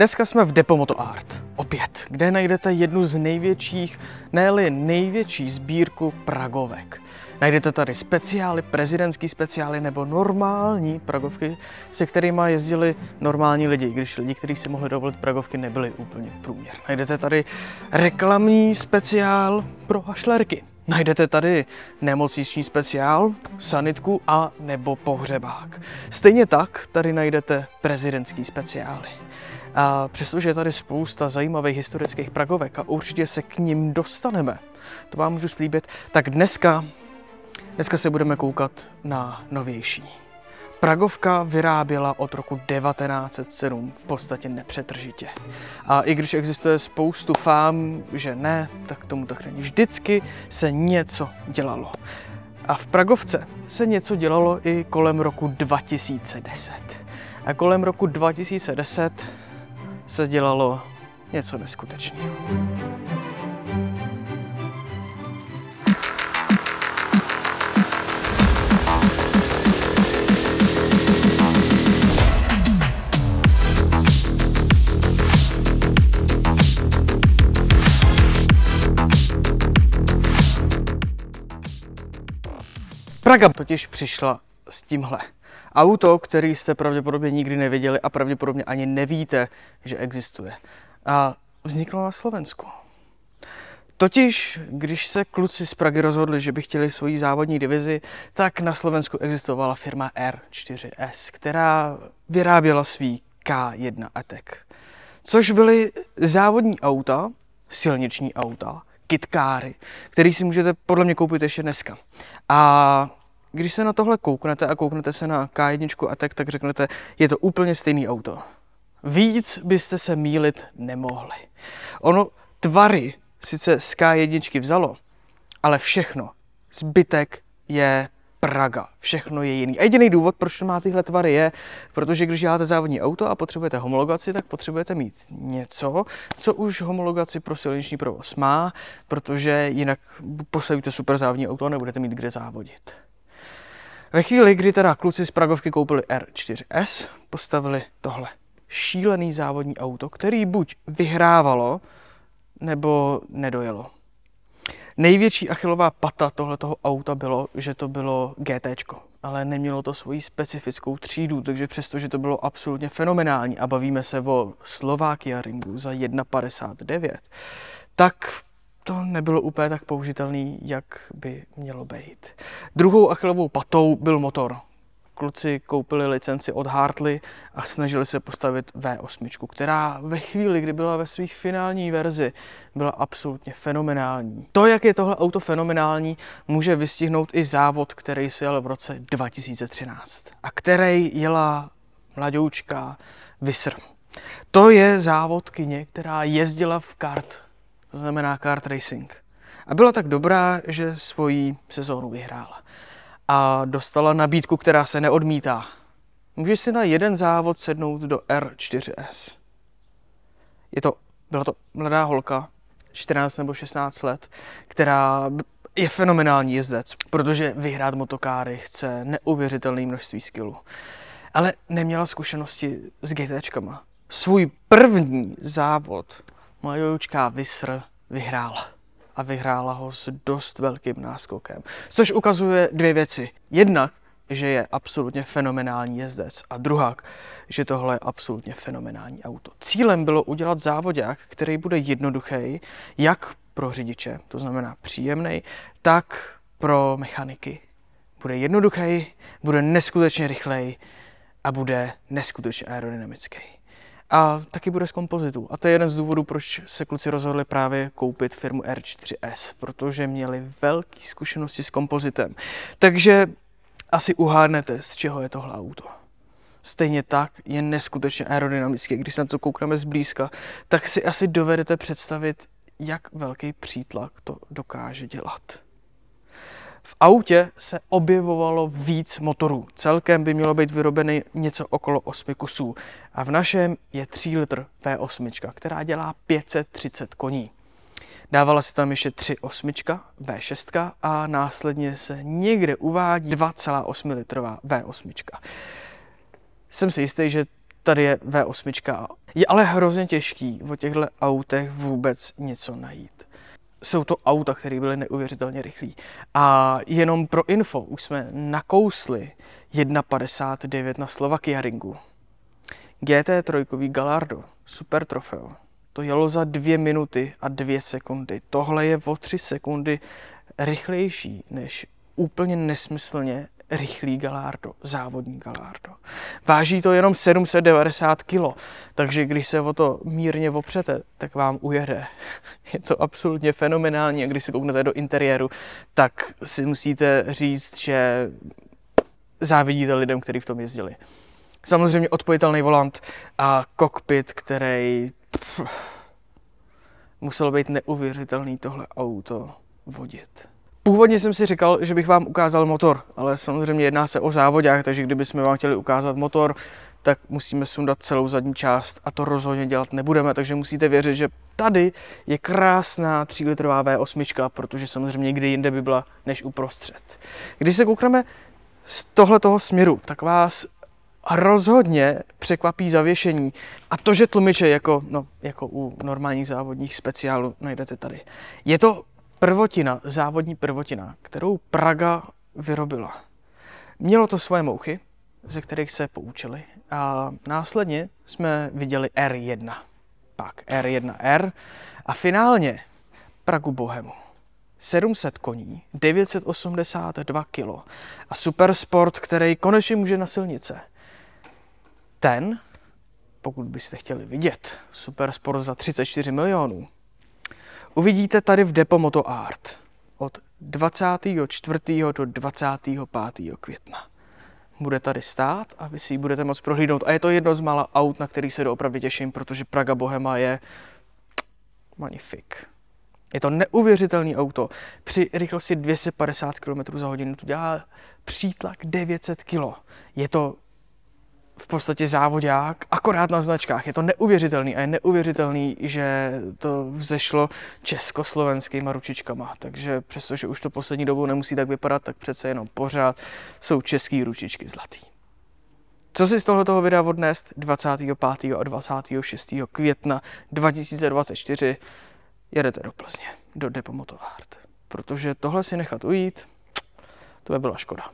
Dneska jsme v Depomoto Art. Opět, kde najdete jednu z největších, ne největší sbírku Pragovek. Najdete tady speciály, prezidentský speciály nebo normální Pragovky, se kterými jezdili normální lidi, když lidi, kteří si mohli dovolit Pragovky, nebyli úplně průměr. Najdete tady reklamní speciál pro hašlerky. Najdete tady nemocniční speciál, sanitku a nebo pohřebák. Stejně tak tady najdete prezidentský speciály. A přestože je tady spousta zajímavých historických pragovek a určitě se k ním dostaneme, to vám můžu slíbit, tak dneska, dneska se budeme koukat na novější. Pragovka vyráběla od roku 1907 v podstatě nepřetržitě. A i když existuje spoustu fám, že ne, tak tomu tak není. Vždycky se něco dělalo. A v Pragovce se něco dělalo i kolem roku 2010. A kolem roku 2010 se dělalo něco neskutečného. Praga totiž přišla s tímhle. Auto, který jste pravděpodobně nikdy neviděli a pravděpodobně ani nevíte, že existuje. A vzniklo na Slovensku. Totiž, když se kluci z Pragy rozhodli, že by chtěli svoji závodní divizi, tak na Slovensku existovala firma R4S, která vyráběla svý K1 etek. Což byly závodní auta, silniční auta, kitkáry, který si můžete podle mě koupit ještě dneska. A když se na tohle kouknete a kouknete se na K1 a tak, e tak řeknete, je to úplně stejný auto. Víc byste se mílit nemohli. Ono tvary sice z K1 vzalo, ale všechno, zbytek je Praga. Všechno je jiný. A jediný důvod, proč to má tyhle tvary, je, protože když děláte závodní auto a potřebujete homologaci, tak potřebujete mít něco, co už homologaci pro silniční provoz má, protože jinak postavíte super závodní auto a nebudete mít kde závodit. Ve chvíli, kdy teda kluci z Pragovky koupili R4S, postavili tohle šílený závodní auto, který buď vyhrávalo, nebo nedojelo. Největší achilová pata tohletoho auta bylo, že to bylo GT, ale nemělo to svoji specifickou třídu, takže přesto, že to bylo absolutně fenomenální a bavíme se o Slovakia Ringu za 1,59, tak to nebylo úplně tak použitelný, jak by mělo být. Druhou achilovou patou byl motor. Kluci koupili licenci od Hartley a snažili se postavit V8, která ve chvíli, kdy byla ve své finální verzi, byla absolutně fenomenální. To, jak je tohle auto fenomenální, může vystihnout i závod, který se jel v roce 2013 a který jela mladoučka Visr. To je závodkyně, která jezdila v kart to znamená kart racing. A byla tak dobrá, že svoji sezónu vyhrála. A dostala nabídku, která se neodmítá. Můžeš si na jeden závod sednout do R4S. Je to, byla to mladá holka, 14 nebo 16 let, která je fenomenální jezdec, protože vyhrát motokáry chce neuvěřitelné množství skillů. Ale neměla zkušenosti s GTčkama. Svůj první závod Majoučká Vysr vyhrál A vyhrála ho s dost velkým náskokem. Což ukazuje dvě věci. Jednak, že je absolutně fenomenální jezdec. A druhá, že tohle je absolutně fenomenální auto. Cílem bylo udělat závodák, který bude jednoduchý, jak pro řidiče, to znamená příjemný, tak pro mechaniky. Bude jednoduchý, bude neskutečně rychlej a bude neskutečně aerodynamický a taky bude z kompozitu. A to je jeden z důvodů, proč se kluci rozhodli právě koupit firmu R4S, protože měli velké zkušenosti s kompozitem. Takže asi uhádnete, z čeho je tohle auto. Stejně tak je neskutečně aerodynamické. Když se na to koukneme zblízka, tak si asi dovedete představit, jak velký přítlak to dokáže dělat. V autě se objevovalo víc motorů. Celkem by mělo být vyrobeny něco okolo 8 kusů. A v našem je 3 litr V8, která dělá 530 koní. Dávala se tam ještě 3,8 V6 a následně se někde uvádí 2,8 litrová V8. Jsem si jistý, že tady je V8. Je ale hrozně těžký o těchto autech vůbec něco najít jsou to auta, které byly neuvěřitelně rychlí. A jenom pro info, už jsme nakousli 1,59 na Slovakia ringu. GT3 Galardo, super trofeo, to jelo za dvě minuty a dvě sekundy. Tohle je o tři sekundy rychlejší než úplně nesmyslně rychlý galárdo, závodní galárdo. Váží to jenom 790 kg, takže když se o to mírně opřete, tak vám ujede. Je to absolutně fenomenální a když si kouknete do interiéru, tak si musíte říct, že závidíte lidem, kteří v tom jezdili. Samozřejmě odpojitelný volant a kokpit, který pff, musel být neuvěřitelný tohle auto vodit. Původně jsem si říkal, že bych vám ukázal motor, ale samozřejmě jedná se o závodách, takže kdybychom vám chtěli ukázat motor, tak musíme sundat celou zadní část a to rozhodně dělat nebudeme, takže musíte věřit, že tady je krásná 3-litrová V8, protože samozřejmě kdy jinde by byla než uprostřed. Když se koukneme z tohletoho směru, tak vás rozhodně překvapí zavěšení. A to, že tlumiče jako, no, jako u normálních závodních speciálů najdete tady. Je to prvotina, závodní prvotina, kterou Praga vyrobila. Mělo to svoje mouchy, ze kterých se poučili a následně jsme viděli R1, pak R1R a finálně Pragu Bohemu. 700 koní, 982 kilo a supersport, který konečně může na silnice. Ten, pokud byste chtěli vidět, supersport za 34 milionů, uvidíte tady v Depo Moto Art od 24. do 25. května. Bude tady stát a vy si ji budete moct prohlídnout. A je to jedno z mála aut, na který se doopravdy těším, protože Praga Bohema je magnifik. Je to neuvěřitelné auto. Při rychlosti 250 km za hodinu to dělá přítlak 900 kg. Je to v podstatě závodák, akorát na značkách. Je to neuvěřitelný a je neuvěřitelný, že to vzešlo československýma ručičkama. Takže přestože už to poslední dobou nemusí tak vypadat, tak přece jenom pořád jsou český ručičky zlatý. Co si z tohoto videa odnést 25. a 26. května 2024 jedete do Plzně, do Depomotovárt. Protože tohle si nechat ujít, to by byla škoda.